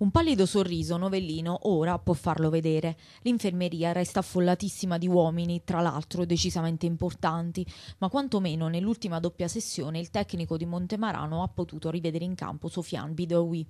Un pallido sorriso novellino ora può farlo vedere. L'infermeria resta affollatissima di uomini, tra l'altro decisamente importanti, ma quantomeno nell'ultima doppia sessione il tecnico di Montemarano ha potuto rivedere in campo Sofian Bidoui.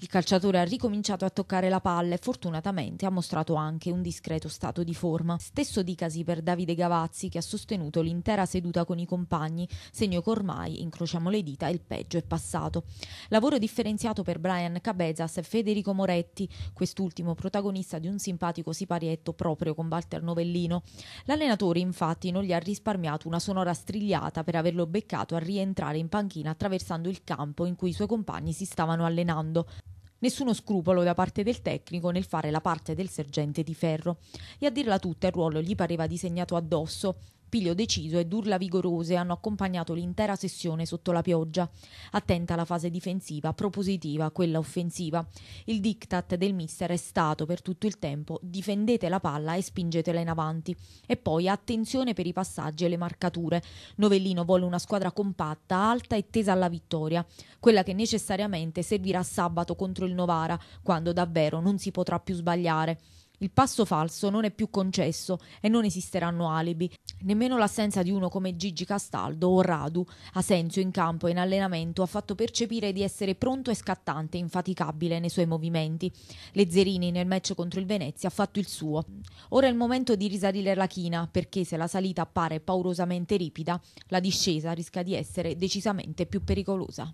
Il calciatore ha ricominciato a toccare la palla e fortunatamente ha mostrato anche un discreto stato di forma. Stesso dicasi per Davide Gavazzi che ha sostenuto l'intera seduta con i compagni, segno che ormai, incrociamo le dita, il peggio è passato. Lavoro differenziato per Brian Cabezas e Fede Federico Moretti, quest'ultimo protagonista di un simpatico siparietto proprio con Walter Novellino. L'allenatore infatti non gli ha risparmiato una sonora strigliata per averlo beccato a rientrare in panchina attraversando il campo in cui i suoi compagni si stavano allenando. Nessuno scrupolo da parte del tecnico nel fare la parte del sergente di ferro. E a dirla tutta il ruolo gli pareva disegnato addosso. Piglio deciso ed urla vigorose hanno accompagnato l'intera sessione sotto la pioggia. Attenta la fase difensiva, propositiva, quella offensiva. Il diktat del mister è stato per tutto il tempo difendete la palla e spingetela in avanti. E poi attenzione per i passaggi e le marcature. Novellino vuole una squadra compatta, alta e tesa alla vittoria, quella che necessariamente servirà sabato contro il Novara, quando davvero non si potrà più sbagliare. Il passo falso non è più concesso e non esisteranno alibi, nemmeno l'assenza di uno come Gigi Castaldo o Radu, Asensio in campo e in allenamento ha fatto percepire di essere pronto e scattante, infaticabile nei suoi movimenti. Lezzerini nel match contro il Venezia ha fatto il suo. Ora è il momento di risalire la china, perché se la salita appare paurosamente ripida, la discesa rischia di essere decisamente più pericolosa.